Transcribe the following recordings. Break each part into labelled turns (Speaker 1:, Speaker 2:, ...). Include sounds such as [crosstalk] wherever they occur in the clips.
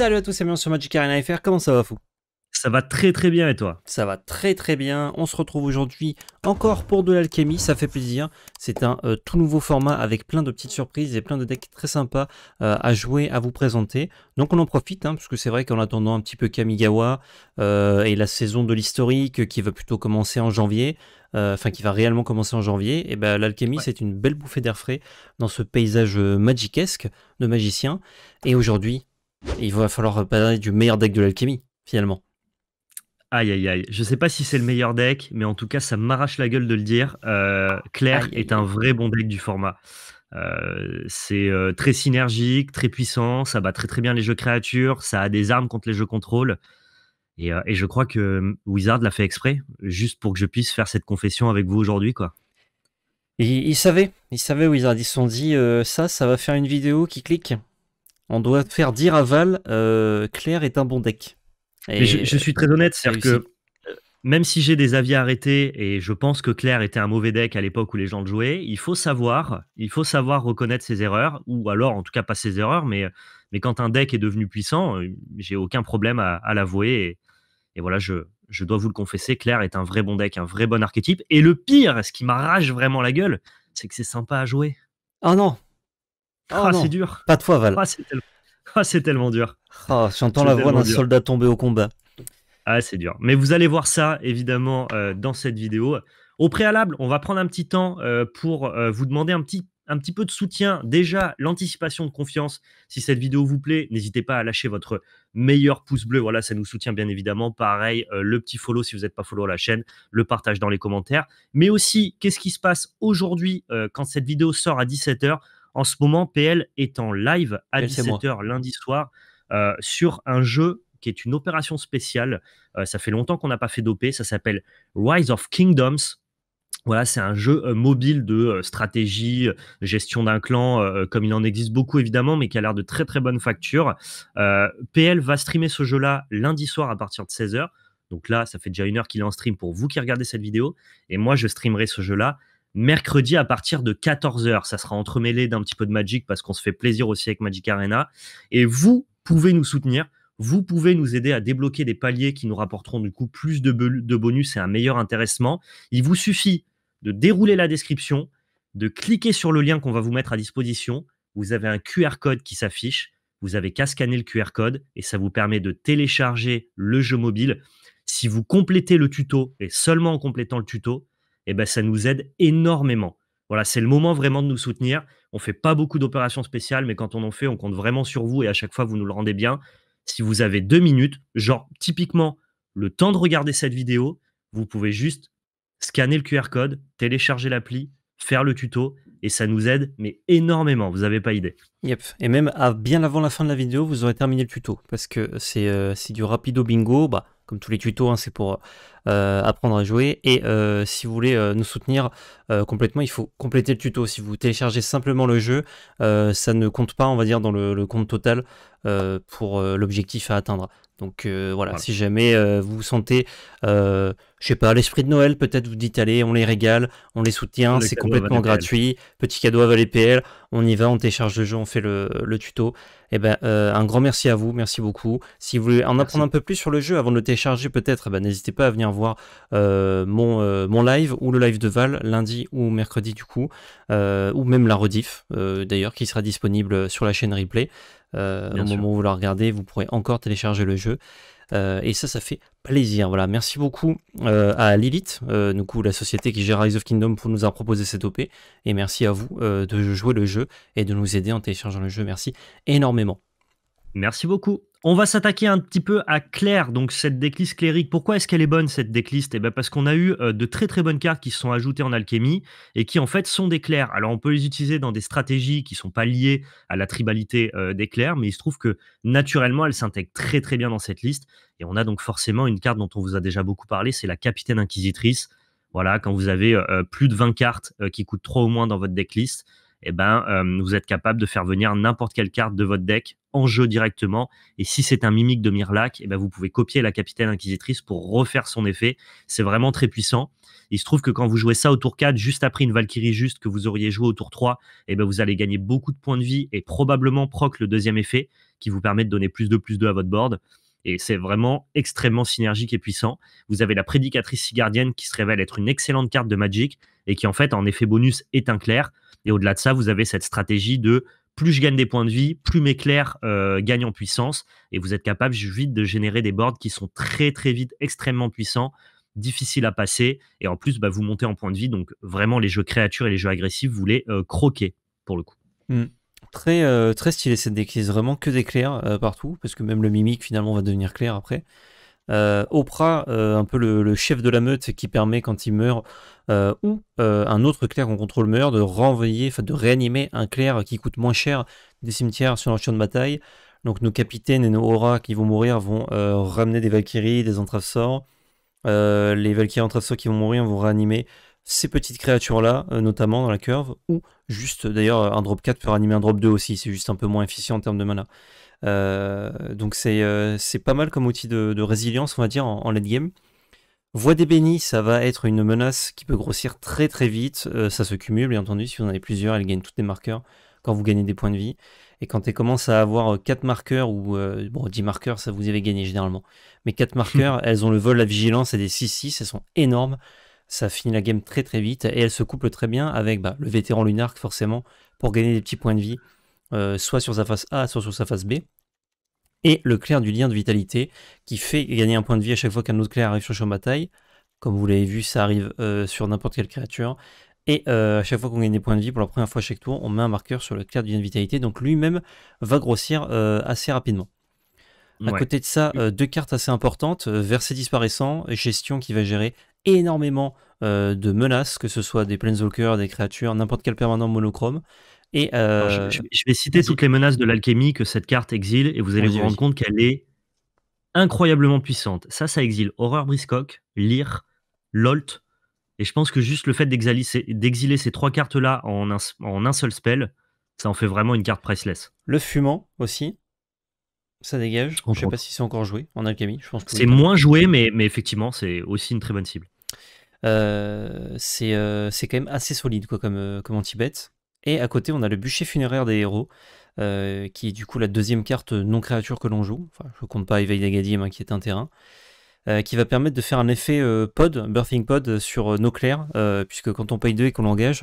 Speaker 1: Salut à tous et bienvenue sur Magic Arena FR, comment ça va fou Ça va très très bien et toi Ça va très très bien, on se retrouve aujourd'hui encore pour de l'alchimie, ça fait plaisir. C'est un euh, tout nouveau format avec plein de petites surprises et plein de decks très sympas euh, à jouer, à vous présenter. Donc on en profite, hein, puisque parce que c'est vrai qu'en attendant un petit peu Kamigawa euh, et la saison de l'historique qui va plutôt commencer en janvier, enfin qui va réellement commencer en janvier, et eh ben l'alchimie c'est une belle bouffée d'air frais dans ce paysage magiquesque de magiciens. Et aujourd'hui, il va falloir parler du meilleur deck de l'alchimie, finalement. Aïe, aïe, aïe. Je sais pas si c'est le meilleur deck, mais en tout cas, ça m'arrache la gueule de le dire. Euh, Claire est un vrai bon deck du format. Euh, c'est euh, très synergique, très puissant, ça bat très très bien les jeux créatures, ça a des armes contre les jeux contrôle. Et, je crois que Wizard l'a fait exprès, juste pour que je puisse faire cette confession avec vous aujourd'hui, quoi. ils, savaient, ils savaient Wizard, ils se sont dit ça, ça va faire une vidéo qui clique, on doit faire dire à Val euh, Claire est un bon deck. Et je, suis très honnête, c'est-à-dire que euh, même si j'ai des avis arrêtés et je pense que Claire était un mauvais deck à l'époque où les gens le jouaient, il faut savoir, il faut savoir reconnaître ses erreurs ou alors en tout cas pas ses erreurs, mais mais quand un deck est devenu puissant, euh, j'ai aucun problème à, l'avouer et, voilà, je je dois vous le confesser, Claire est un vrai bon deck, un vrai bon archétype. Et le pire, ce qui m'arrache vraiment la gueule, c'est que c'est sympa à jouer. Ah non, ah, ah c'est dur. Pas de fois, Val. Ah, c'est [laughs] ah, tellement... dur. Ah, j'entends la voix d'un soldat tombé au combat. Ah, c'est dur. Mais vous allez voir ça, évidemment, euh, dans cette vidéo. Au préalable, on va prendre un petit temps euh, pour euh, vous demander un petit, un petit peu de soutien. Déjà, l'anticipation de confiance. Si cette vidéo vous plaît, n'hésitez pas à lâcher votre meilleur pouce bleu. Voilà, ça nous soutient bien évidemment. Pareil, le petit follow si vous n'êtes pas follow à la chaîne, le partage dans les commentaires. Mais aussi, qu'est-ce qui se passe aujourd'hui quand cette vidéo sort à 17h en ce moment, PL est en live à 17h lundi soir euh, sur un jeu qui est une opération spéciale. Euh, ça fait longtemps qu'on n'a pas fait d'OP. Ça s'appelle Rise of Kingdoms. Voilà, c'est un jeu euh, mobile de stratégie, gestion d'un clan, comme il en existe beaucoup évidemment, mais qui a l'air de très très bonne facture. PL va streamer ce jeu-là lundi soir à partir de 16h. Donc là, ça fait déjà une heure qu'il est en stream pour vous qui regardez cette vidéo. Et moi, je streamerai ce jeu-là mercredi à partir de 14h. Ça sera entremêlé d'un petit peu de Magic parce qu'on se fait plaisir aussi avec Magic Arena. Et vous pouvez nous soutenir. Vous pouvez nous aider à débloquer des paliers qui nous rapporteront du coup plus de, bonus et un meilleur intéressement. Il vous suffit de dérouler la description, de cliquer sur le lien qu'on va vous mettre à disposition. Vous avez un QR code qui s'affiche. Vous avez qu'à scanner le QR code et ça vous permet de télécharger le jeu mobile. Si vous complétez le tuto et seulement en complétant le tuto, et eh ben, ça nous aide énormément. Voilà, c'est le moment vraiment de nous soutenir. On ne fait pas beaucoup d'opérations spéciales, mais quand on en fait, on compte vraiment sur vous et à chaque fois, vous nous le rendez bien. Si vous avez deux minutes, genre typiquement le temps de regarder cette vidéo, vous pouvez juste scanner le QR code, télécharger l'appli, faire le tuto et ça nous aide, mais énormément, vous n'avez pas idée. Yep. Et même à bien avant la fin de la vidéo, vous aurez terminé le tuto. Parce que c'est euh, du rapido bingo. Bah, comme tous les tutos, hein, c'est pour euh, apprendre à jouer. Et euh, si vous voulez nous soutenir complètement, il faut compléter le tuto. Si vous téléchargez simplement le jeu, ça ne compte pas, on va dire, dans le, compte total pour l'objectif à atteindre. Donc voilà, si jamais vous vous sentez, je sais pas, l'esprit de Noël, peut-être vous dites allez, on les régale, on les soutient, c'est complètement gratuit, petit cadeau à Valet PL on y va, on télécharge le jeu, on fait le, tuto. Eh ben, euh, un grand merci à vous, merci beaucoup. Si vous voulez en apprendre un peu plus sur le jeu avant de le télécharger, peut-être, eh ben, n'hésitez pas à venir voir euh, mon, euh, mon live ou le live de Val, lundi ou mercredi du coup, ou même la rediff d'ailleurs, qui sera disponible sur la chaîne replay. au moment où vous la regardez, vous pourrez encore télécharger le jeu. et ça, ça fait plaisir. Voilà, merci beaucoup euh, à Lilith, euh, du coup la société qui gère Rise of Kingdom pour nous avoir proposé cette OP. Et merci à vous euh, de jouer le jeu et de nous aider en téléchargeant le jeu. Merci énormément. Merci beaucoup. On va s'attaquer un petit peu à Claire, donc cette décliste clérique. Pourquoi est-ce qu'elle est bonne cette décliste Eh bien parce qu'on a eu euh, de très très bonnes cartes qui se sont ajoutées en alchimie et qui en fait sont des clairs. Alors on peut les utiliser dans des stratégies qui sont pas liées à la tribalité euh, des clairs, mais il se trouve que naturellement elles s'intègrent très très bien dans cette liste. Et on a donc forcément une carte dont on vous a déjà beaucoup parlé, c'est la capitaine inquisitrice. Voilà, quand vous avez euh, plus de 20 cartes qui coûtent 3 au moins dans votre decklist, eh ben, euh, vous êtes capable de faire venir n'importe quelle carte de votre deck en jeu directement. Et si c'est un mimique de Mirlac, et eh ben, vous pouvez copier la capitaine inquisitrice pour refaire son effet. C'est vraiment très puissant. Il se trouve que quand vous jouez ça au tour 4, juste après une Valkyrie juste que vous auriez joué au tour 3, et eh ben, vous allez gagner beaucoup de points de vie et probablement proc le deuxième effet qui vous permet de donner plus de plus de à votre board. Et c'est vraiment extrêmement synergique et puissant. Vous avez la prédicatrice Sigardienne qui se révèle être une excellente carte de Magic et qui en fait en effet bonus est un clair. Et au-delà de ça, vous avez cette stratégie de plus je gagne des points de vie, plus mes clairs euh, gagnent en puissance. Et vous êtes capable vite de générer des boards qui sont très très vite extrêmement puissants, difficiles à passer. Et en plus, bah, vous montez en points de vie. Donc vraiment, les jeux créatures et les jeux agressifs, vous les euh, croquez pour le coup. Mmh. Très, euh, très stylé cette déclise, vraiment que des clairs euh, partout, parce que même le mimique finalement va devenir clair après. Euh, Oprah, un peu le, chef de la meute qui permet quand il meurt, ou un autre clair qu'on contrôle meurt, de renvoyer, de réanimer un clair qui coûte moins cher des cimetières sur leur champ de bataille. Donc nos capitaines et nos auras qui vont mourir vont ramener des Valkyries, des entraves-sorts. les Valkyries entraves-sorts qui vont mourir vont réanimer ces petites créatures-là, euh, notamment dans la curve, ou juste d'ailleurs un drop 4 peut animer un drop 2 aussi, c'est juste un peu moins efficient en termes de mana. Euh, donc c'est euh, c'est pas mal comme outil de, résilience, on va dire, en, late game. Voix des bénis, ça va être une menace qui peut grossir très très vite, ça se cumule bien entendu, si vous en avez plusieurs, elles gagnent toutes des marqueurs quand vous gagnez des points de vie. Et quand elles commencent à avoir 4 marqueurs ou bon, 10 marqueurs, ça vous avez gagné généralement. Mais 4 marqueurs, [laughs] elles ont le vol, la vigilance et des 6-6, elles sont énormes ça finit la game très très vite et elle se couple très bien avec bah, le vétéran Lunarque forcément pour gagner des petits points de vie, euh, soit sur sa face A, soit sur sa face B. Et le clair du lien de vitalité qui fait gagner un point de vie à chaque fois qu'un autre clair arrive sur son champ de bataille. Comme vous l'avez vu, ça arrive euh, sur n'importe quelle créature. Et euh, à chaque fois qu'on gagne des points de vie, pour la première fois chaque tour, on met un marqueur sur le clair du lien de vitalité. Donc lui-même va grossir assez rapidement. À côté de ça, mmh. deux cartes assez importantes, euh, verset disparaissant, gestion qui va gérer énormément euh, de menaces, que ce soit des planeswalkers, des créatures, n'importe quel permanent monochrome. Et euh, je, vais citer toutes les menaces de l'alchimie que cette carte exile et vous allez vous rendre compte qu'elle est incroyablement puissante. Ça, ça exile Horreur Briscock, Lyre, Lolt. Et je pense que juste le fait d'exiler ces trois cartes-là en un, en un seul spell, ça en fait vraiment une carte priceless. Le fumant aussi, ça dégage. Je ne sais pas si c'est encore joué en alchimie. Je pense c'est moins joué, mais, mais effectivement, c'est aussi une très bonne cible. Euh, c'est euh, c'est quand même assez solide quoi, comme, euh, comme anti Et à côté, on a le bûcher funéraire des héros, qui est du coup la deuxième carte non créature que l'on joue. Enfin, je compte pas éveiller d'Agadim, hein, qui est un terrain. qui va permettre de faire un effet pod, birthing pod, sur nos clairs, puisque quand on paye deux et qu'on l'engage,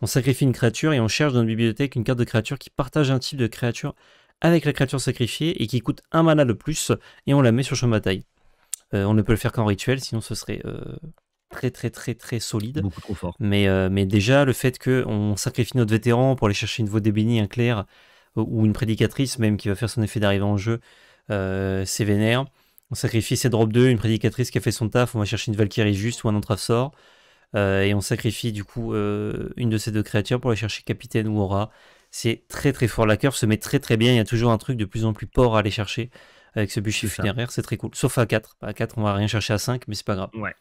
Speaker 1: on sacrifie une créature et on cherche dans notre bibliothèque une carte de créature qui partage un type de créature avec la créature sacrifiée et qui coûte un mana de plus, et on la met sur champ de bataille. on ne peut le faire qu'en rituel, sinon ce serait très très très très solide. Beaucoup trop fort. Mais, euh, mais déjà, le fait qu'on sacrifie notre vétéran pour aller chercher une voix d'ébénie, un clair euh, ou une prédicatrice même qui va faire son effet d'arrivée en jeu, euh, c'est vénère. On sacrifie ses drop 2, une prédicatrice qui a fait son taf, on va chercher une Valkyrie juste ou un entrave sort. et on sacrifie du coup une de ces deux créatures pour aller chercher capitaine ou aura. C'est très très fort. La curve se met très très bien. Il y a toujours un truc de plus en plus port à aller chercher avec ce bûcher funéraire, c'est très cool. Sauf à 4. À 4, on va rien chercher à 5, mais c'est pas grave. Ouais.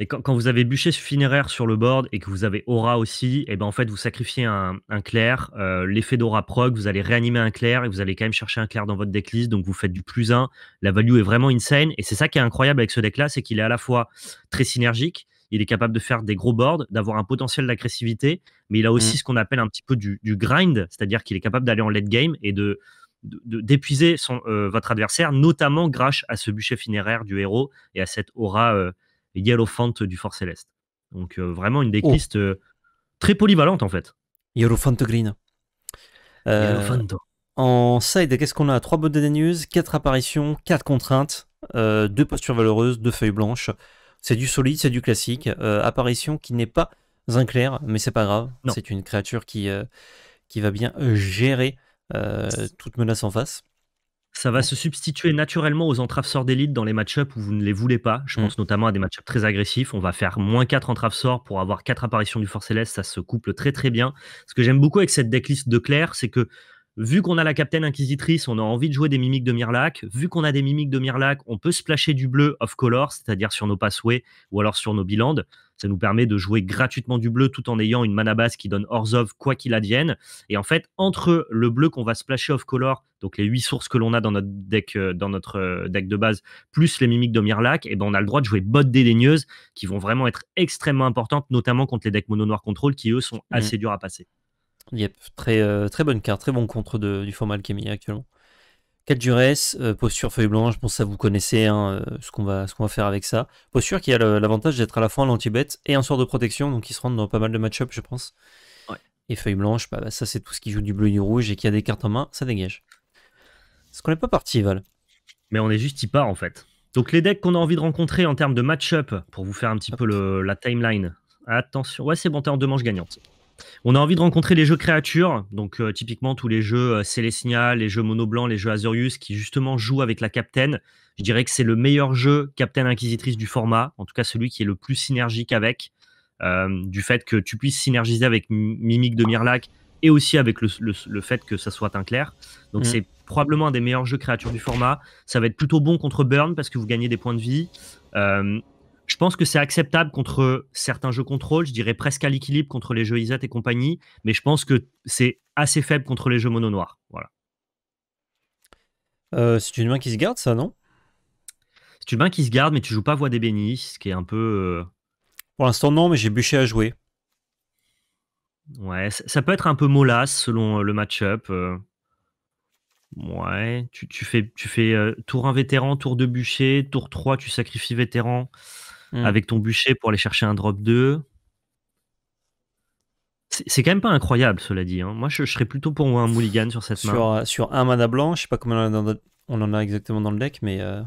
Speaker 1: Et quand, vous avez bûché funéraire sur le board et que vous avez aura aussi, et eh ben en fait vous sacrifiez un, clair, euh, l'effet d'aura proc, vous allez réanimer un clair et vous allez quand même chercher un clair dans votre decklist, donc vous faites du plus 1, la value est vraiment insane, et c'est ça qui est incroyable avec ce deck là, c'est qu'il est à la fois très synergique, il est capable de faire des gros boards, d'avoir un potentiel d'agressivité, mais il a aussi mmh. ce qu'on appelle un petit peu du, grind, c'est-à-dire qu'il est capable d'aller en late game et de d'épuiser euh, votre adversaire, notamment grâce à ce bûcher funéraire du héros et à cette aura euh, Yellow Yellowfant du Fort Céleste. Donc euh, vraiment une oh. decklist euh, très polyvalente en fait. Yellowfant Green. Euh, en side, qu'est-ce qu'on a Trois bottes de news, 4 apparitions, quatre contraintes, deux postures valeureuses, deux feuilles blanches. C'est du solide, c'est du classique. apparition qui n'est pas un clair, mais c'est pas grave. C'est une créature qui, qui va bien gérer toute menace en face. Ça va se substituer naturellement aux entraves sorts d'élite dans les match-ups où vous ne les voulez pas. Je mm. pense notamment à des match-ups très agressifs. On va faire moins 4 entraves sorts pour avoir 4 apparitions du Force Céleste. Ça se couple très très bien. Ce que j'aime beaucoup avec cette decklist de Claire, c'est que vu qu'on a la Capitaine Inquisitrice, on a envie de jouer des mimiques de Mirlac. Vu qu'on a des mimiques de Mirlac, on peut splasher du bleu off-color, c'est-à-dire sur nos passways ou alors sur nos bilans. Ça nous permet de jouer gratuitement du bleu tout en ayant une mana base qui donne of quoi qu'il advienne. Et en fait, entre le bleu qu'on va splasher off-color, donc les 8 sources que l'on a dans notre deck, euh, dans notre euh, deck de base, plus les mimiques de Mirlac, et eh ben on a le droit de jouer bottes dédaigneuses qui vont vraiment être extrêmement importantes, notamment contre les decks mono-noir contrôle qui eux sont mmh. assez durs à passer. Yep, très, euh, très bonne carte, très bon contre de, du format Alchemy actuellement. 4 dures, euh, posture feuille blanche, je pense que ça vous connaissez hein, euh, ce qu'on va, qu'on va, faire avec ça. Posture qui a l'avantage d'être à la fois un anti-bête et un sort de protection, donc il se rend dans pas mal de match-up, je pense. Et feuille blanche, bah, bah, ça c'est tout ce qui joue du bleu et du rouge et qui a des cartes en main, ça dégage. Ce qu'on n'est pas parti, Val. Mais on est juste y part en fait. Donc les decks qu'on a envie de rencontrer en termes de match-up, pour vous faire un petit peu la timeline. Attention, ouais c'est bon, t'es en deux manches gagnantes. On a envie de rencontrer les jeux créatures, donc euh, typiquement tous les jeux euh, Célestina, les jeux Mono les jeux Azurius, qui justement jouent avec la Captain. Je dirais que c'est le meilleur jeu Captain Inquisitrice du format, en tout cas celui qui est le plus synergique avec, euh, du fait que tu puisses synergiser avec Mimique de Mirlac et aussi avec le, fait que ça soit un clair. Donc mm. c'est probablement un des meilleurs jeux créatures du format. Ça va être plutôt bon contre Burn parce que vous gagnez des points de vie. Je pense que c'est acceptable contre certains jeux contrôle, je dirais presque à l'équilibre contre les jeux ISAT et compagnie, mais je pense que c'est assez faible contre les jeux mono noirs. Voilà. Euh, c'est une main qui se garde, ça, non C'est une main qui se garde, mais tu joues pas Voix des Bénis, ce qui est un peu. Euh, Pour l'instant, non, mais j'ai bûché à jouer. Ouais, ça peut être un peu mollasse selon euh, le match-up. Ouais, tu, fais, tu fais tour 1 vétéran, tour 2 bûcher, tour 3 tu sacrifies vétéran. Mm. avec ton bûcher pour aller chercher un drop 2. C'est quand même pas incroyable, cela dit. Hein. Moi, je, serais plutôt pour un mulligan sur cette sur, main. Euh, sur un mana blanc, je sais pas comment on, en a exactement dans le deck, mais. Euh,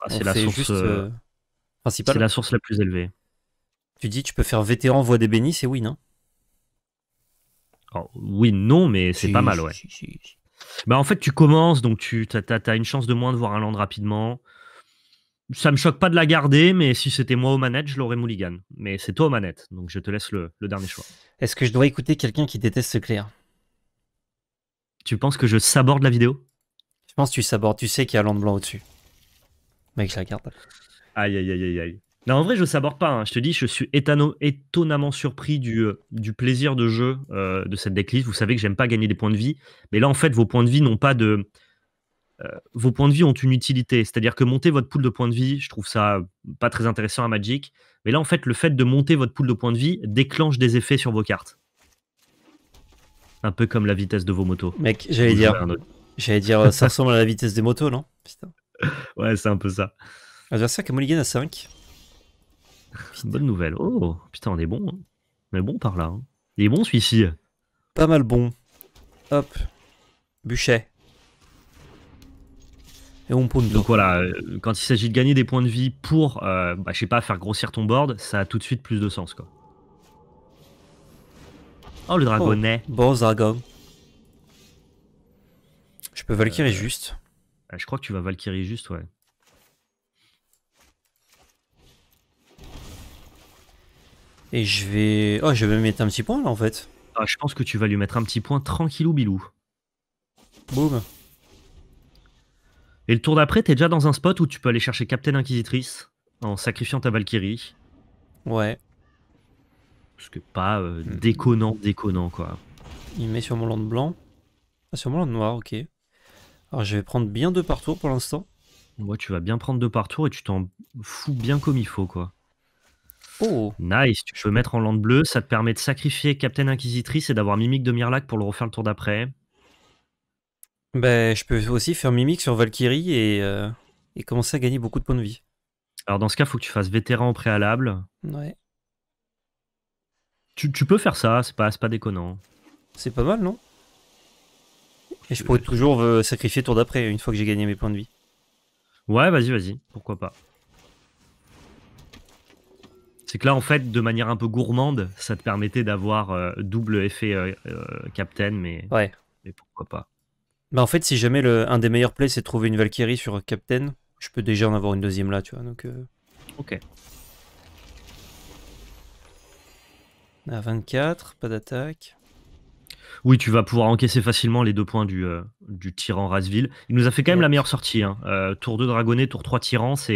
Speaker 1: ah, c'est la source euh, principale. C'est la source la plus élevée. Tu dis, tu peux faire vétéran, voix des bénis, c'est win. Hein win, non, mais c'est pas mal, ouais. Bah, en fait, tu commences, donc tu as, une chance de moins de voir un land rapidement ça me choque pas de la garder, mais si c'était moi aux manettes, je l'aurais Mulligan. Mais c'est toi aux manettes, donc je te laisse le, dernier choix. Est-ce que je dois écouter quelqu'un qui déteste ce clair Tu penses que je saborde la vidéo Je pense que tu sabordes, tu sais qu'il y a l'onde blanc au-dessus. Mec, je la garde. Aïe, aïe, aïe, aïe, aïe. Non, en vrai, je saborde pas. Hein. Je te dis, je suis étonnamment surpris euh, du, plaisir de jeu euh, de cette decklist. Vous savez que j'aime pas gagner des points de vie, mais là, en fait, vos points de vie n'ont pas de euh, vos points de vie ont une utilité. C'est-à-dire que monter votre pool de points de vie, je trouve ça pas très intéressant à Magic. Mais là, en fait, le fait de monter votre pool de points de vie déclenche des effets sur vos cartes. Un peu comme la vitesse de vos motos. Mec, j'allais dire, j'allais dire, euh, ça ressemble à la vitesse des motos, non [laughs] Ouais, c'est un peu ça. Adversaire à 5. Bonne nouvelle. Oh, putain, on est bon. Mais hein. On est bon par là. Hein. Il est bon celui-ci. Pas mal bon. Hop. Bûcher. Et Donc voilà, euh, quand il s'agit de gagner des points de vie pour, euh, bah, je sais pas, faire grossir ton board, ça a tout de suite plus de sens quoi. Oh le dragonnet. Oh, bon dragon. Je peux Valkyrie euh, juste. Je crois que tu vas Valkyrie juste, ouais. Et je vais... Oh, je vais mettre un petit point là en fait. Ah, je pense que tu vas lui mettre un petit point tranquillou bilou. Boum. Et le tour d'après, t'es déjà dans un spot où tu peux aller chercher Captain Inquisitrice en sacrifiant ta Valkyrie. Ouais. Parce que pas euh, hmm. déconnant, déconnant quoi. Il met sur mon land blanc. Ah, sur mon land noir, ok. Alors je vais prendre bien deux par tour pour l'instant. Moi, tu vas bien prendre deux par tour et tu t'en fous bien comme il faut quoi. Oh. Nice, tu peux mettre en land bleu, ça te permet de sacrifier Captain Inquisitrice et d'avoir Mimique de Mirlac pour le refaire le tour d'après. Ben, je peux aussi faire mimique sur Valkyrie euh, et, commencer à gagner beaucoup de points de vie. Alors dans ce cas, il faut que tu fasses vétéran au préalable. Ouais. Tu, peux faire ça, c'est pas, pas déconnant. C'est pas mal, non Et je euh, pourrais toujours euh, sacrifier tour d'après, une fois que j'ai gagné mes points de vie. Ouais, vas-y, vas-y, pourquoi pas. C'est que là, en fait, de manière un peu gourmande, ça te permettait d'avoir double effet captain, mais, mais pourquoi pas. Bah en fait, si jamais le, un des meilleurs plays c'est trouver une Valkyrie sur Captain, je peux déjà en avoir une deuxième là, tu vois. Donc, euh. Ok. À ah, 24, pas d'attaque. Oui, tu vas pouvoir encaisser facilement les deux points du, euh, du tyran Rasville. Il nous a fait quand même la meilleure sortie. Hein. Euh, tour 2 dragonnet, tour 3 tyran, ça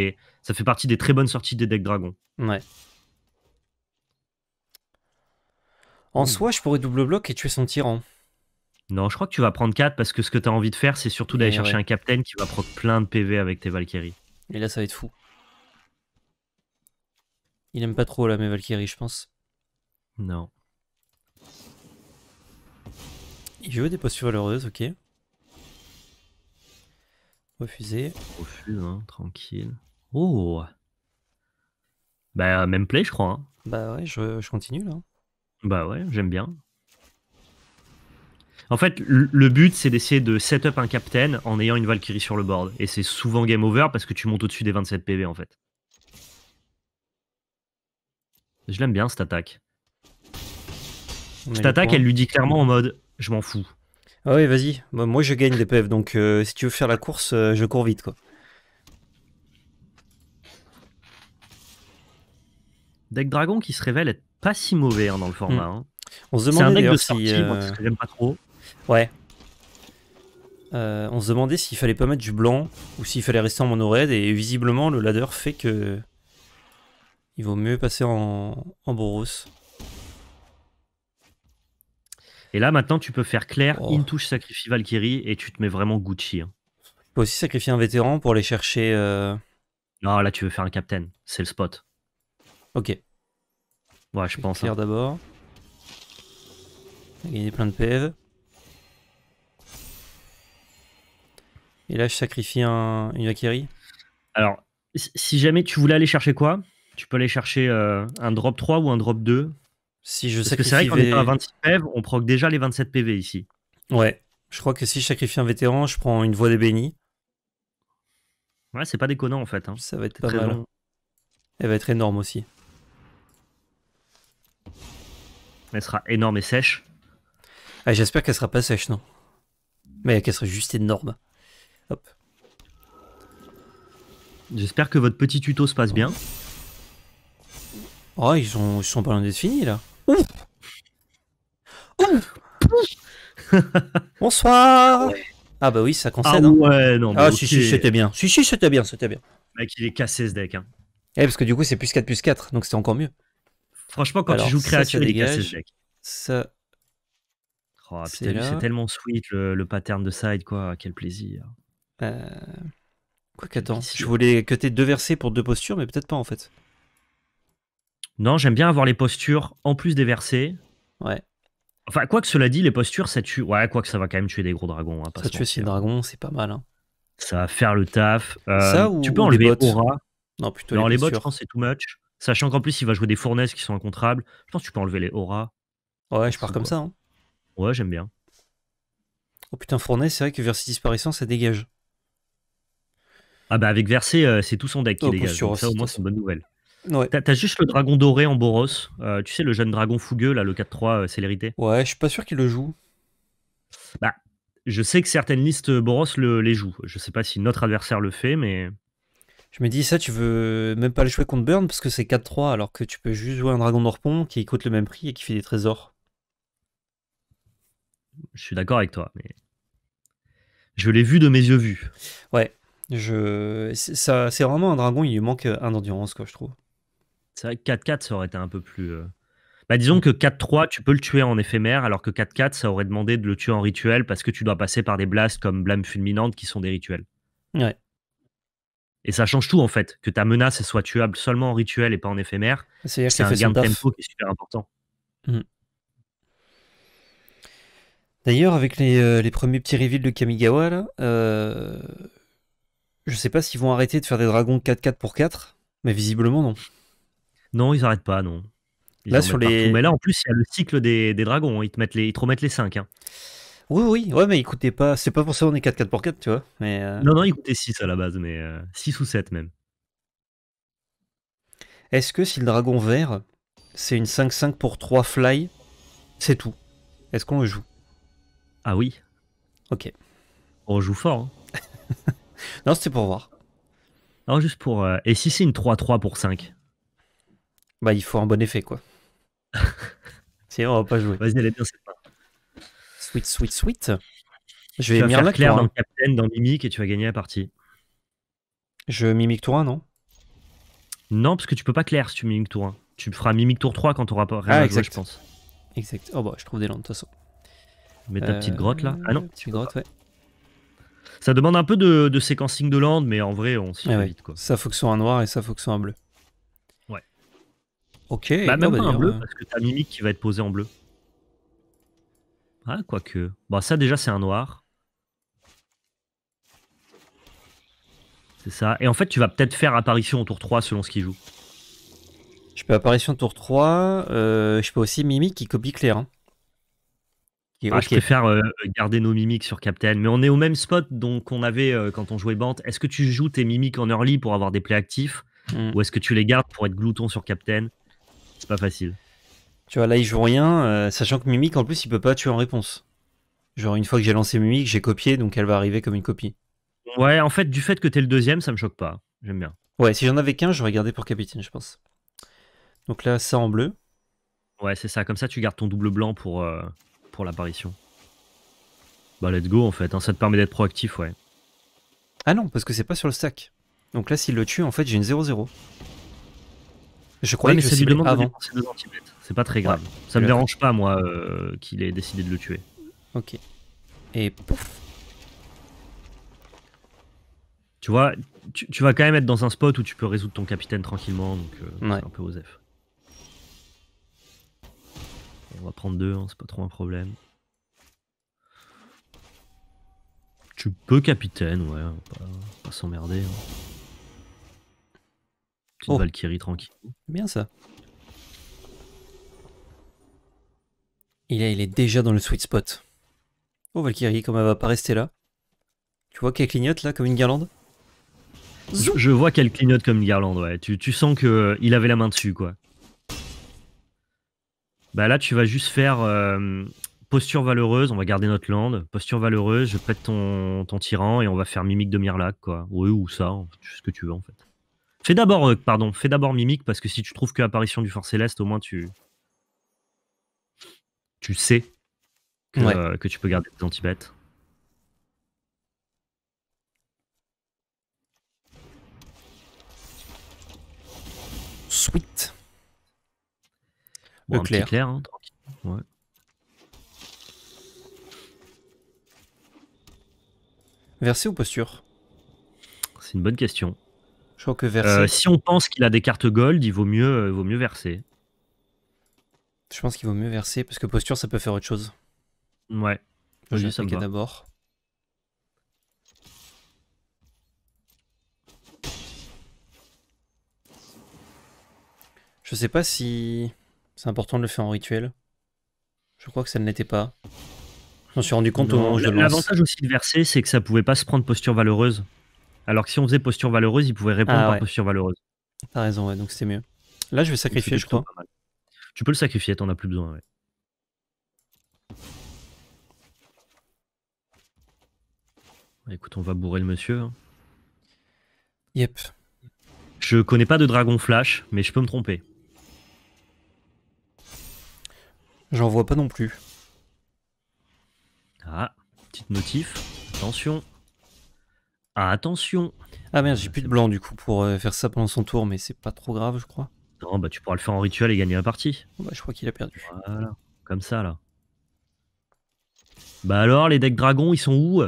Speaker 1: fait partie des très bonnes sorties des decks dragons. Ouais. En soi, je pourrais double bloc et tuer son tyran. Non, je crois que tu vas prendre 4 parce que ce que tu as envie de faire, c'est surtout d'aller eh chercher un captain qui va prendre plein de PV avec tes Valkyries. Et là, ça va être fou. Il aime pas trop là mes Valkyries, je pense. Non. Il veut des postures valeureuses, ok. Refuser Refuse, hein, tranquille. Oh Bah, même play, je crois. Hein. Bah ouais, je, je continue là. Bah ouais, j'aime bien. En fait, le but, c'est d'essayer de set up un captain en ayant une Valkyrie sur le board. Et c'est souvent game over parce que tu montes au-dessus des 27 PV en fait. Je l'aime bien cette attaque. Cette attaque, elle lui dit clairement en mode je m'en fous. Ah oui, vas-y. Moi, je gagne des PV, donc euh, si tu veux faire la course, euh, je cours vite, quoi. Deck Dragon qui se révèle être pas si mauvais hein, dans le format. Hmm. Hein. On se demande un deck de sortie, moi, parce euh, que j'aime pas trop. Ouais. Euh, on se demandait s'il fallait pas mettre du blanc ou s'il fallait rester en mono et visiblement le ladder fait que il vaut mieux passer en, en Boros. Et là maintenant tu peux faire clair, Une oh. touche sacrifie Valkyrie et tu te mets vraiment Gucci. Hein. Tu peux aussi sacrifier un vétéran pour aller chercher... Euh, non là tu veux faire un captain, c'est le spot. Ok. Ouais je pense. Clair hein. d'abord. Gagner plein de PV. E Et là, je sacrifie une Akiri Alors, si jamais tu voulais aller chercher quoi Tu peux aller chercher euh, un drop 3 ou un drop 2. Si je Parce que c'est vrai est à 26 PV, e on proc déjà les 27 PV ici. Ouais, je crois que si je sacrifie un vétéran, je prends une voie des bénis. Ouais, c'est pas déconnant en fait. Hein. Ça va être très Long. Elle va être énorme aussi. Elle sera énorme et sèche. Ah, j'espère qu'elle sera pas sèche, non Mais qu'elle sera juste énorme. J'espère que votre petit tuto se passe bien. Oh, ils sont, pas loin d'être finis là. Ouh Ouh [laughs] Bonsoir Ah bah oui, ça ah concède. Ah ouais, non. Ah si, si, c'était bien. Si, c'était bien, c'était bien. Mec, il est cassé ce deck. Hein. Eh, parce que du coup, c'est plus 4 plus 4, donc c'est encore mieux. Franchement, quand tu joues créature, il est cassé ce deck. Ça. Oh, c'est tellement sweet le, le, pattern de side, quoi. Quel plaisir. Euh... Quoi qu'attends, je voulais que t'aies deux versets pour deux postures, mais peut-être pas en fait. Non, j'aime bien avoir les postures en plus des versets. Ouais. Enfin, quoi que cela dit, les postures, ça tue. Ouais, quoi que ça va quand même tuer des gros dragons. Hein, ça tue des dragons, c'est pas mal. Hein. Ça va faire le taf. Euh, ça tu peux enlever les aura. Non, plutôt les, les bots, je pense c'est too much. Sachant qu'en plus, il va jouer des fournaises qui sont incontrables. Je pense que tu peux enlever les auras. Ouais, je pars comme ça. Hein. Ouais, j'aime bien. Oh putain, fournaise, c'est vrai que si disparaissant, ça dégage. Ah bah avec Versé, euh, c'est tout son deck qui gars. ça au moins c'est une bonne nouvelle. T'as juste le dragon doré en Boros. Euh, tu sais, le jeune dragon fougueux, là, le 4-3 euh, célérité. Ouais, je suis pas sûr qu'il le joue. Bah, je sais que certaines listes Boros le, les jouent. Je sais pas si notre adversaire le fait, mais. Je me dis, ça, tu veux même pas le jouer contre Burn parce que c'est 4-3, alors que tu peux juste jouer un dragon d'Orpon qui coûte le même prix et qui fait des trésors. Je suis d'accord avec toi, mais. Je l'ai vu de mes yeux vus. Ouais, je... Ça, c'est vraiment un dragon, il lui manque euh, un endurance quoi, je trouve. C'est vrai que 4-4, ça aurait été un peu plus. Euh, bah, disons que 4-3, tu peux le tuer en éphémère, alors que 4-4, ça aurait demandé de le tuer en rituel parce que tu dois passer par des blasts comme Blâme Fulminante qui sont des rituels. Ouais. Et ça change tout en fait, que ta menace soit tuable seulement en rituel et pas en éphémère. C'est un gain de tempo qui est super important. Mm. D'ailleurs, avec les, euh, les, premiers petits reveals de Kamigawa, là, euh, je sais pas s'ils vont arrêter de faire des dragons 4-4 pour 4, mais visiblement non. Non, ils n'arrêtent pas, non.
Speaker 2: là, sur les...
Speaker 1: Mais là, en plus, il y a le cycle des, dragons. Ils te, mettent les, remettent les 5. Hein. Oui, oui. Ouais, mais écoutez pas. C'est pas pour ça qu'on est 4-4 pour 4, tu vois. Mais euh. Non, non, ils coûtaient 6 à la base, mais 6 euh, ou 7 même. Est-ce que si le dragon vert, c'est une 5-5 pour 3 fly, c'est tout Est-ce qu'on le joue Ah oui. Ok. On joue fort. Hein. Non, c'était pour voir. Non, juste pour. Euh, et si c'est une 3-3 pour 5 Bah, il faut un bon effet, quoi. [laughs] Sinon, on va pas jouer. Vas-y, allez bien c'est pas. Sweet, sweet, sweet. Je vais mettre faire dans Captain, dans Mimic et tu vas gagner la partie. Je mimique tour 1, non Non, parce que tu peux pas Claire si tu mimiques tour 1. Tu feras Mimic tour 3 quand tu auras rien Ah, à jouer, je pense. Exact. Oh, bah, je trouve des landes, de toute façon. Mets ta petite euh, grotte là. Ah non, petite grotte, ouais. Ça demande un peu de, séquencing de land, mais en vrai, on s'y eh vite. Quoi. Ça, faut que soit un noir et ça, faut que ce soit un bleu. Ouais. Ok. Bah, même bah, pas un bleu, parce que t'as Mimic qui va être posé en bleu. Ah, quoique. Bon, ça, déjà, c'est un noir. C'est ça. Et en fait, tu vas peut-être faire apparition au tour 3 selon ce qu'il joue. Je peux apparition tour 3. Euh, je peux aussi Mimic qui copie clair. Hein. Je préfère euh, garder nos mimiques sur Captain. Mais on est au même spot qu'on avait euh, quand on jouait Bant. Est-ce que tu joues tes mimiques en early pour avoir des plays actifs hmm. Ou est-ce que tu les gardes pour être glouton sur Captain C'est pas facile. Tu vois, là, il joue rien, euh, sachant que Mimique, en plus, il peut pas tuer en réponse. Genre, une fois que j'ai lancé Mimique, j'ai copié, donc elle va arriver comme une copie. Ouais, en fait, du fait que t'es le deuxième, ça me choque pas. J'aime bien. Ouais, si j'en avais qu'un, j'aurais gardé pour capitaine, je pense. Donc là, ça en bleu. Ouais, c'est ça. Comme ça, tu gardes ton double blanc pour, l'apparition. Bah let's go en fait, hein. ça te permet d'être proactif, ouais. Ah non, parce que c'est pas sur le stack. Donc là, s'il le tue, en fait, j'ai une 0-0. Je crois. que avant. C'est pas très grave. ça me dérange pas, moi, euh, qu'il ait décidé de le tuer. Ok. Et pouf Tu vois, tu, vas quand même être dans un spot où tu peux résoudre ton capitaine tranquillement, donc euh, ouais. un peu f on va prendre deux, hein, c'est pas trop un problème. Tu peux capitaine, ouais, pas, pas s'emmerder. Hein. Oh. Valkyrie tranquille. Bien ça. il est déjà dans le sweet spot. Oh Valkyrie, comme elle va pas rester là. Tu vois qu'elle clignote là comme une guirlande je, vois qu'elle clignote comme une guirlande, ouais. Tu, sens qu'il euh, il avait la main dessus, quoi. Bah là, tu vas juste faire euh, posture valeureuse, on va garder notre land, posture valeureuse, je pète ton, ton tyran et on va faire mimique de Mirlac, quoi. Oui, ou ça, ce que tu veux en fait. Fais d'abord, euh, pardon, fais d'abord mimique parce que si tu trouves que apparition du fort céleste, au moins tu. Tu sais que, euh, tu peux garder tes Tibet. Sweet. Bon, clair, hein. Verser ou posture C'est une bonne question. Euh, si on pense qu'il a des cartes gold, il vaut mieux, euh, vaut mieux verser. Je pense qu'il vaut mieux verser parce que posture ça peut faire autre chose. Ouais. Je vais d'abord. Je sais pas si c'est important de le faire en rituel. Je crois que ça ne l'était pas. Je suis rendu compte au moment où je L'avantage aussi de verser, c'est que ça pouvait pas se prendre posture valeureuse. Alors que si on faisait posture valeureuse, il pouvait répondre ah par posture valeureuse. T'as raison, ouais, donc c'était mieux. Là, je vais sacrifier, je crois. Tu peux le sacrifier, t'en as plus besoin, ouais. Bah, écoute, on va bourrer le monsieur. Hein. Yep. Je connais pas de dragon flash, mais je peux me tromper. J'en vois pas non plus. Ah, petite motif. Attention. Ah, attention. Ah merde, j'ai plus de blanc du coup pour euh, faire ça pendant son tour, mais c'est pas trop grave, je crois. Non, bah tu pourras le faire en rituel et gagner la partie. Oh, bah, je crois qu'il a perdu. Voilà, comme ça là. Bah alors, les decks dragons, ils sont où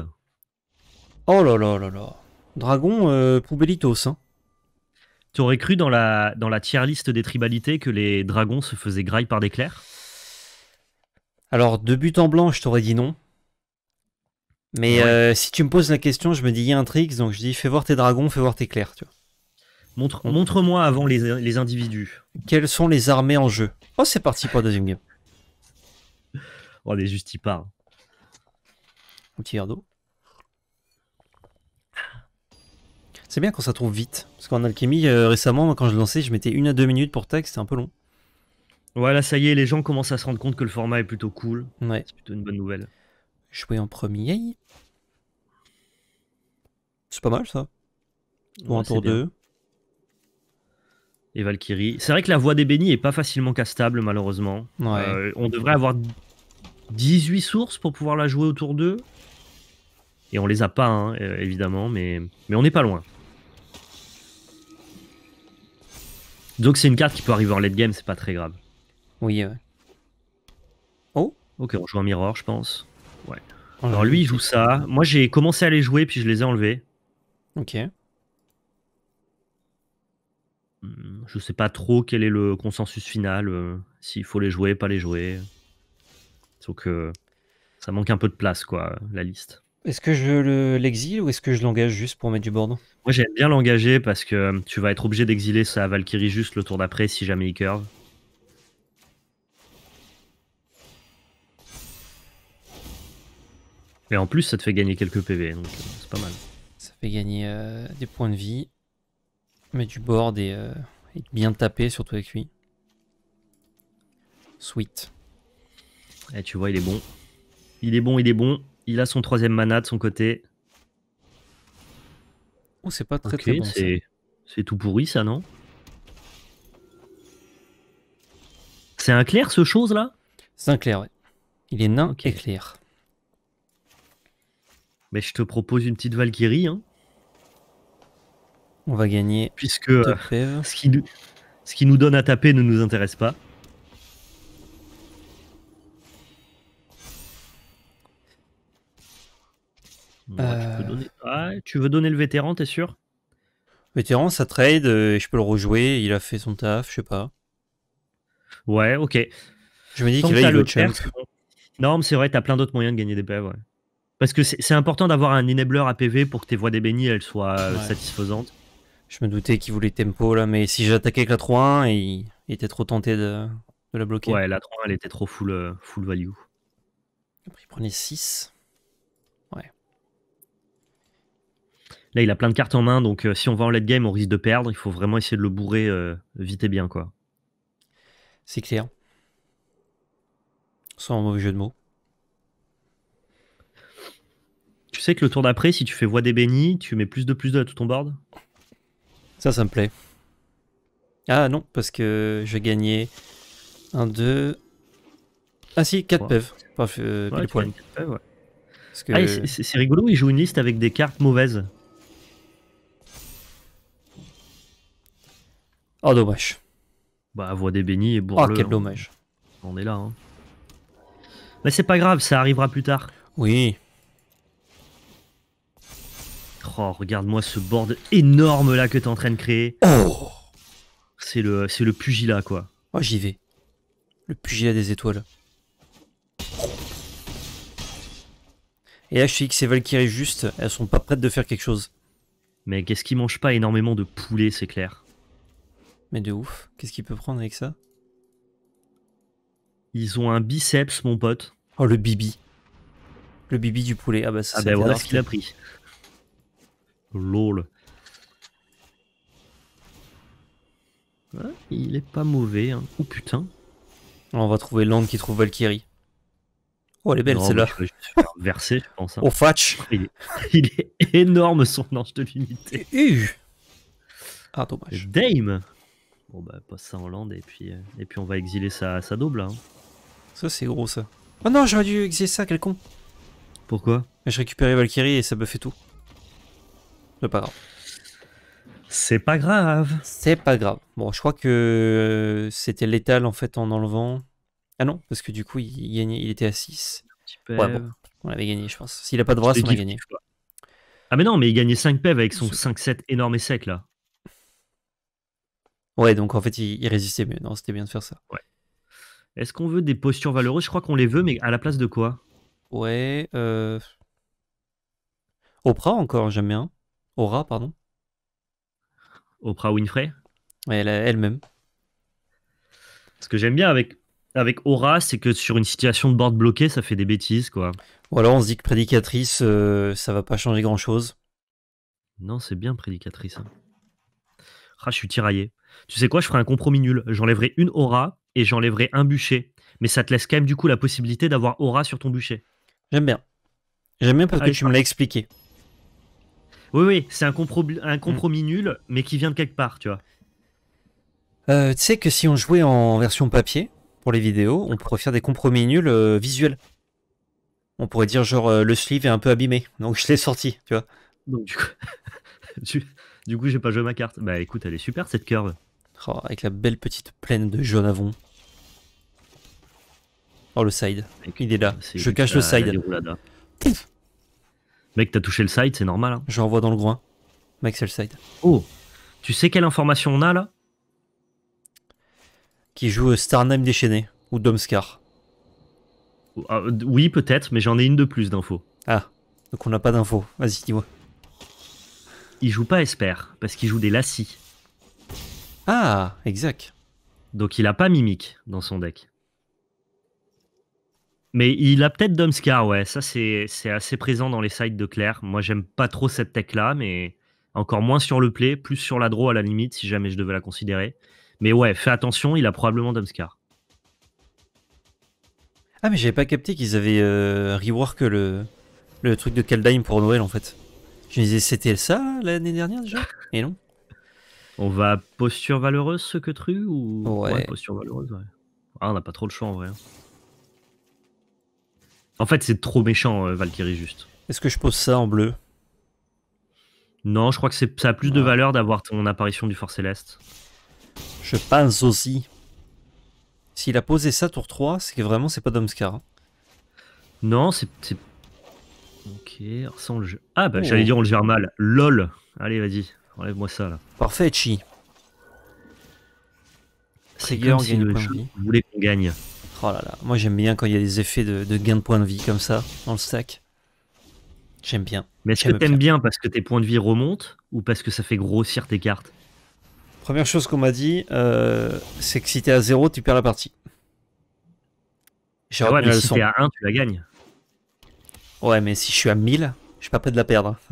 Speaker 1: Oh là là là là. Dragon euh, poubellitos, hein. T'aurais cru dans la, dans la tier liste des tribalités que les dragons se faisaient graille par des clairs alors, de but en blanc, je t'aurais dit non. Mais euh, si tu me poses la question, je me dis, il y a un trick, donc je dis, fais voir tes dragons, fais voir tes clairs Tu vois. Montre, moi avant les, individus. Quelles sont les armées en jeu Oh, c'est parti pour la deuxième game. [laughs] On oh, est juste y part. Un petit d'eau. C'est bien quand ça trouve vite. Parce qu'en alchimie, euh, récemment, quand je lançais, je mettais une à deux minutes pour texte c'était un peu long. Ouais là ça y est, les gens commencent à se rendre compte que le format est plutôt cool. Ouais. C'est plutôt une bonne nouvelle. Jouer en premier. C'est pas mal ça. Pour un tour 2. Et Valkyrie. C'est vrai que la voix des bénis est pas facilement castable malheureusement. Euh, on devrait avoir 18 sources pour pouvoir la jouer au tour 2. Et on les a pas hein, euh, évidemment, mais, mais on n'est pas loin. Donc c'est une carte qui peut arriver en late game, c'est pas très grave. Oui, Oh Ok, on joue un miroir, je pense. Ouais. Alors lui, il joue ça. Moi, j'ai commencé à les jouer, puis je les ai enlevés. Ok. Hmm, je sais pas trop quel est le consensus final, euh, s'il faut les jouer, pas les jouer. Donc, ça manque un peu de place, quoi, la liste. Est-ce que je l'exile ou est-ce que je l'engage juste pour mettre du board Moi j'aime bien l'engager parce que euh, tu vas être obligé d'exiler sa Valkyrie juste le tour d'après si jamais il curve. Et en plus, ça te fait gagner quelques PV, donc euh, c'est pas mal. Ça fait gagner euh, des points de vie, mais du board et, euh, bien taper, surtout avec lui. Sweet. Et eh, tu vois, il est bon. Il est bon, il est bon. Il a son troisième mana de son côté. Oh, c'est pas très très bon. C'est tout pourri, ça, non C'est un clair, ce chose-là C'est un clair, ouais. Il est nain clair. Mais je te propose une petite Valkyrie. Hein. On va gagner. Puisque euh, ce, qui nous, ce qui nous donne à taper ne nous intéresse pas. Euh. Ah, tu, veux donner le vétéran, t'es sûr Vétéran, ça trade euh, je peux le rejouer. Il a fait son taf, je sais pas. Ouais, ok. Je me dis qu'il a le Non, mais c'est vrai, t'as plein d'autres moyens de gagner des PV. E ouais. Parce que c'est important d'avoir un enabler APV pour que tes voix débénies elles soient euh, satisfaisantes. Je me doutais qu'il voulait tempo là, mais si j'attaquais avec la 3-1, il... était trop tenté de, la bloquer. Ouais, la 3-1 elle était trop euh, full, value. Après, il prenait 6. Ouais. Là, il a plein de cartes en main, donc euh, si on va en late game, on risque de perdre. Il faut vraiment essayer de le bourrer vite et bien, quoi. C'est clair. Sans mauvais jeu de mots. Tu sais que le tour d'après, si tu fais voix des bénis, tu mets plus de plus de à tout ton board Ça, ça me plaît. Ah non, parce que je gagner... 1, 2... Ah si, 4 PEV. Euh, ah, c'est rigolo, il joue une liste avec des cartes mauvaises. Oh, dommage. Bah, voix des bénis et bourre Oh, quel hein. dommage. On est là, hein. Mais c'est pas grave, ça arrivera plus tard. Oui. Oh, regarde-moi ce board énorme là que t'es en train de créer. Oh. C'est le, c'est le pugilat quoi. Oh, j'y vais. Le pugilat des étoiles. Et là, je sais que ces Valkyries juste, elles sont pas prêtes de faire quelque chose. Mais qu'est-ce qui mange pas énormément de poulet, c'est clair. Mais de ouf, qu'est-ce qu'il peut prendre avec ça Ils ont un biceps, mon pote. Oh, le bibi. Le bibi du poulet. Ah bah ça, Ah bah voilà ce qu'il a pris. Lol. Ah, il est pas mauvais. Hein. Oh putain. On va trouver land qui trouve Valkyrie.
Speaker 2: Oh, elle est belle celle-là. Versé, je pense. Hein. Oh, Fatch. [laughs]
Speaker 1: Il est, énorme son ange de l'unité. Eh, eh, eh. Ah, dommage. Dame. Bon, bah, passe ça en land et puis, euh, et puis on va exiler sa, sa double. Hein. Ça, c'est gros ça. Oh non, j'aurais dû exiler ça, quel con. Pourquoi Je récupérais Valkyrie et ça buffait tout. C'est pas grave. C'est pas grave. C'est pas grave. Bon, je crois que euh, c'était létal en fait en enlevant. Ah non, parce que du coup, il, il était à 6. Ouais, on avait gagné, je pense. S'il a pas de bras, on a gagné. Ah, mais non, mais il gagnait 5 pev avec son 5-7 énorme et sec là. Ouais, donc en fait, il, résistait mieux. Non, c'était bien de faire ça. Ouais. Est-ce qu'on veut des postures valeureuses Je crois qu'on les veut, mais à la place de quoi Ouais. Euh... Oprah encore, j'aime bien. Aura, pardon. Oprah Winfrey Elle, elle-même. Ce que j'aime bien avec, avec Aura, c'est que sur une situation de board bloquée, ça fait des bêtises, quoi. Voilà on se dit que prédicatrice, euh, ça va pas changer grand-chose. Non, c'est bien prédicatrice. Hein. Ah, je suis tiraillé. Tu sais quoi, je ferai un compromis nul. J'enlèverai une aura et j'enlèverai un bûcher. Mais ça te laisse quand même du coup la possibilité d'avoir aura sur ton bûcher. J'aime bien. J'aime bien parce que tu me l'as expliqué. Oui, oui, c'est un, compromis mm. nul, mais qui vient de quelque part, tu vois. Euh, tu sais que si on jouait en version papier pour les vidéos, on pourrait faire des compromis nuls euh, visuels. On pourrait dire genre euh, le sleeve est un peu abîmé, donc je l'ai sorti, tu vois. du coup, [laughs] du, coup j'ai pas joué ma carte. Bah écoute, elle est super cette curve. Oh, avec la belle petite plaine de jaune avant. Oh le side, il est là. je cache le side. Hein. Pouf Mec, t'as touché le side, c'est normal. Hein. Je renvoie dans le groin. Mec, c'est le side. Oh Tu sais quelle information on a là Qui joue euh, Starname déchaîné ou Domskar ah, Oui, peut-être, mais j'en ai une de plus d'infos. Ah, donc on n'a pas d'infos. Vas-y, dis-moi. Il joue pas Esper, parce qu'il joue des Lassis. Ah, exact. Donc il a pas Mimic dans son deck. Mais il a peut-être Domskar, ouais. Ça, c'est assez présent dans les sites de Claire. Moi, j'aime pas trop cette tech-là, mais encore moins sur le play, plus sur la draw à la limite, si jamais je devais la considérer. Mais ouais, fais attention, il a probablement Domskar. Ah, mais j'avais pas capté qu'ils avaient euh, rework le, le truc de Kaldheim pour Noël, en fait. Je me disais, c'était ça l'année dernière déjà Et non. On va posture valeureuse, ce que tru ou ouais. posture valeureuse, ouais. Ah, on n'a pas trop le choix en vrai. Hein. En fait, c'est trop méchant, euh, Valkyrie, juste. Est-ce que je pose ça en bleu Non, je crois que ça a plus de ah. valeur d'avoir ton apparition du Fort Céleste. Je pense aussi. S'il a posé ça tour 3, c'est que vraiment, c'est pas d'Omskara. Hein. Non, c'est. Ok, on le jeu. Ah, bah, j'allais oh. dire, on le gère mal. LOL. Allez, vas-y, enlève-moi ça, là. Parfait, Chi. C'est comme si le jeu voulait qu'on gagne. Oh là là, moi j'aime bien quand il y a des effets de, gain de points de vie comme ça dans le stack. J'aime bien. Mais est-ce que t'aimes bien parce que tes points de vie remontent ou parce que ça fait grossir tes cartes Première chose qu'on m'a dit, euh, c'est que si t'es à 0, tu perds la partie. Ah ouais, mais si t'es à 1, tu la gagnes. Ouais, mais si je suis à 1000, je suis pas prêt de la perdre. [laughs]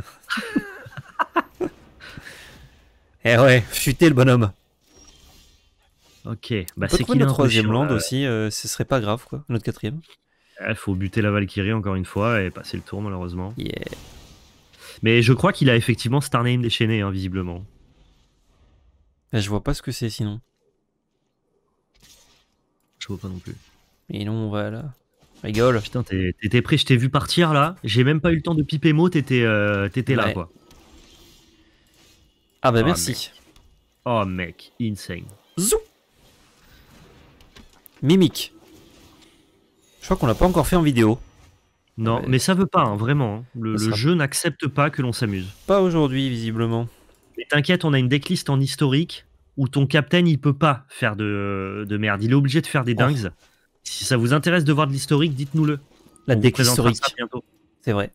Speaker 1: Eh ouais, futé le bonhomme. Ok, bah c'est qui notre troisième land aussi euh, Ce serait pas grave quoi, notre quatrième. Il eh, faut buter la Valkyrie encore une fois et passer le tour malheureusement. Mais je crois qu'il a effectivement Starname déchaîné, hein, visiblement. Eh, je vois pas ce que c'est sinon. Je vois pas non plus. Mais non, on va là. Putain, t'étais prêt, je t'ai vu partir là. J'ai même pas eu le temps de piper mot, t'étais euh, là quoi. Ah bah ah, merci. Oh mec, insane. Zou Mimique. Je crois qu'on l'a pas encore fait en vidéo. Non, mais, ça veut pas, hein, vraiment. Hein. Le, jeu n'accepte pas que l'on s'amuse. Pas aujourd'hui, visiblement. Mais t'inquiète, on a une decklist en historique où ton captain, il peut pas faire de, de merde. Il est obligé de faire des oh. dingues. Si ça vous intéresse de voir de l'historique, dites-nous-le. La decklist historique. C'est vrai.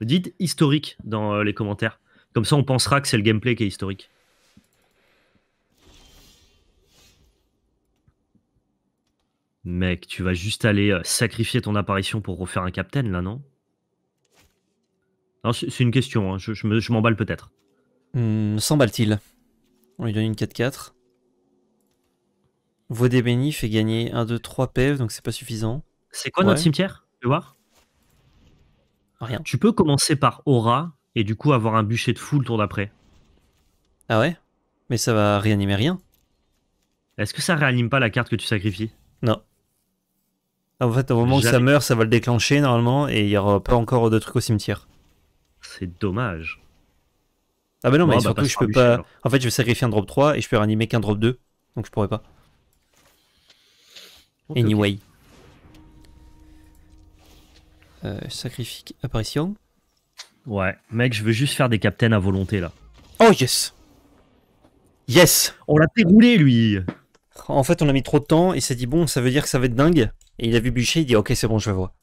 Speaker 1: Dites historique dans euh, les commentaires. Comme ça, on pensera que c'est le gameplay qui est historique. Mec, tu vas juste aller euh, sacrifier ton apparition pour refaire un captain, là, non Non c'est une question, hein. je, m'emballe peut-être. S'emballe-t-il hmm, On lui donne une 4-4. Voix des bénis fait gagner 1, 2, 3 pèves, donc c'est pas suffisant. C'est quoi notre cimetière Tu voir Rien. Tu peux commencer par aura et du coup avoir un bûcher de fou le tour d'après. Ah ouais Mais ça va réanimer rien. Est-ce que ça réanime pas la carte que tu sacrifies Non. Ah, en fait, au moment où ça meurt, ça va le déclencher normalement et il n'y aura pas encore de trucs au cimetière. C'est dommage. Ah bah non, mais surtout, bah, je peux pas. En fait, je vais sacrifier un drop 3 et je peux réanimer qu'un drop 2. Donc je pourrais pas. anyway. Euh, sacrifice apparition. Ouais, mec, je veux juste faire des captains à volonté là. Oh yes! Yes! On l'a déroulé lui! En fait, on a mis trop de temps et s'est dit bon, ça veut dire que ça va être dingue il a vu Bûcher, il dit Ok, c'est bon, je vois.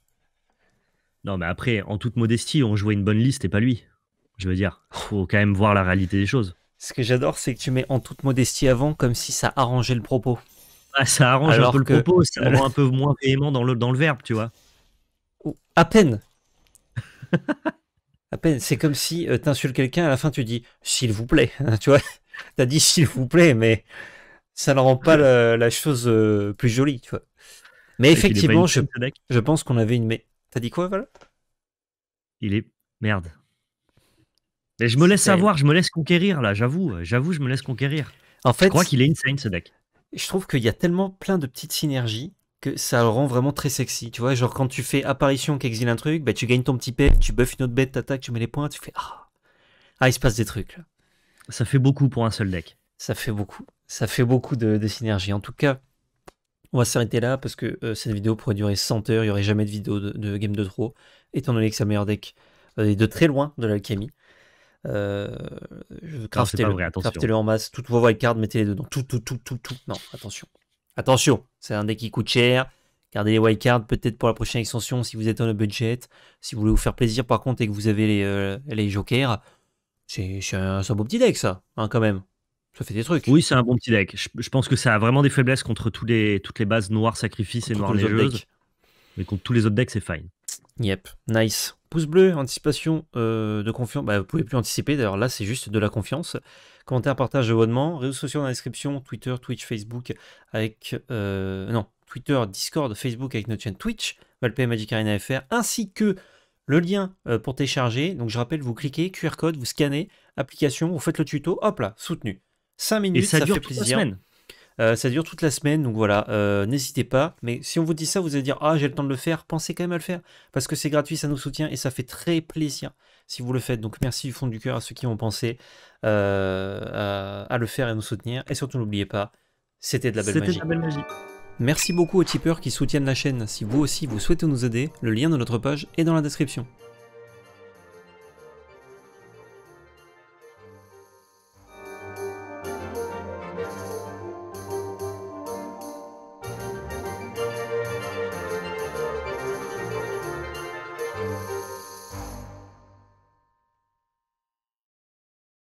Speaker 1: Non, mais après, en toute modestie, on jouait une bonne liste et pas lui. Je veux dire, faut quand même voir la réalité des choses. Ce que j'adore, c'est que tu mets en toute modestie avant, comme si ça arrangeait le propos. Ah, ça arrange un peu le propos, ça [laughs] rend un peu moins véhément dans le, dans le verbe, tu vois. À peine. [laughs] à peine. C'est comme si euh, tu insultes quelqu'un, à la fin tu dis s'il vous plaît. [laughs] tu vois, as dit s'il vous plaît, mais ça ne rend pas la, chose euh, plus jolie, tu vois. Mais effectivement, je, je, pense qu'on avait une. T'as dit quoi, Val Il est. Merde. Mais je me laisse avoir, je me laisse conquérir là, j'avoue, j'avoue, je me laisse conquérir. En fait, je crois qu'il est insane ce deck. Je trouve qu'il y a tellement plein de petites synergies que ça le rend vraiment très sexy. Tu vois, genre quand tu fais apparition qu'exile un truc, bah, tu gagnes ton petit pet, tu buffes une autre bête, attaques, tu mets les points, tu fais ah, ah il se passe des trucs. Là. Ça fait beaucoup pour un seul deck. Ça fait beaucoup. Ça fait beaucoup de synergies. En tout cas, on va s'arrêter là parce que euh, cette vidéo pourrait durer 100 heures, il n'y aurait jamais de vidéo de, game de trop, étant donné que sa meilleur deck euh, est de très loin de l'alchimie. Euh, craftez-le, le en masse, toutes vos wildcards, mettez-les dedans, tout, tout, tout, tout, tout. Non, attention. Attention, c'est un deck qui coûte cher. Gardez les wildcards peut-être pour la prochaine extension si vous êtes dans le budget. Si vous voulez vous faire plaisir par contre et que vous avez les, les jokers, c'est un, beau petit deck ça, hein, quand même. Ça fait des trucs. Oui, c'est un bon petit deck. Je, pense que ça a vraiment des faiblesses contre tous les, toutes les bases noires sacrifices et noires légeuses. Mais contre tous les autres decks, c'est fine. Yep, nice. Pouce bleu, anticipation euh, de confiance. Bah, vous pouvez plus anticiper, d'ailleurs là c'est juste de la confiance. Commentaire, partage, abonnement. Réseaux sociaux dans la description, Twitter, Twitch, Facebook avec... Euh, non, Twitter, Discord, Facebook avec notre chaîne Twitch, Valpay Magic Arena FR, ainsi que le lien euh, pour télécharger. Donc je rappelle, vous cliquez, QR code, vous scannez, application, vous faites le tuto, hop là, soutenu. 5 minutes, ça, dure fait toute La semaine. Euh, ça dure toute la semaine, donc voilà, euh, n'hésitez pas. Mais si on vous dit ça, vous allez dire Ah, j'ai le temps de le faire, pensez quand même à le faire, parce que c'est gratuit, ça nous soutient et ça fait très plaisir si vous le faites. Donc merci du fond du cœur à ceux qui ont pensé euh, à, le faire et nous soutenir. Et surtout, n'oubliez pas, c'était de la belle magie. De la belle magie. Merci beaucoup aux tipeurs qui soutiennent la chaîne. Si vous aussi vous souhaitez nous aider, le lien de notre page est dans la description.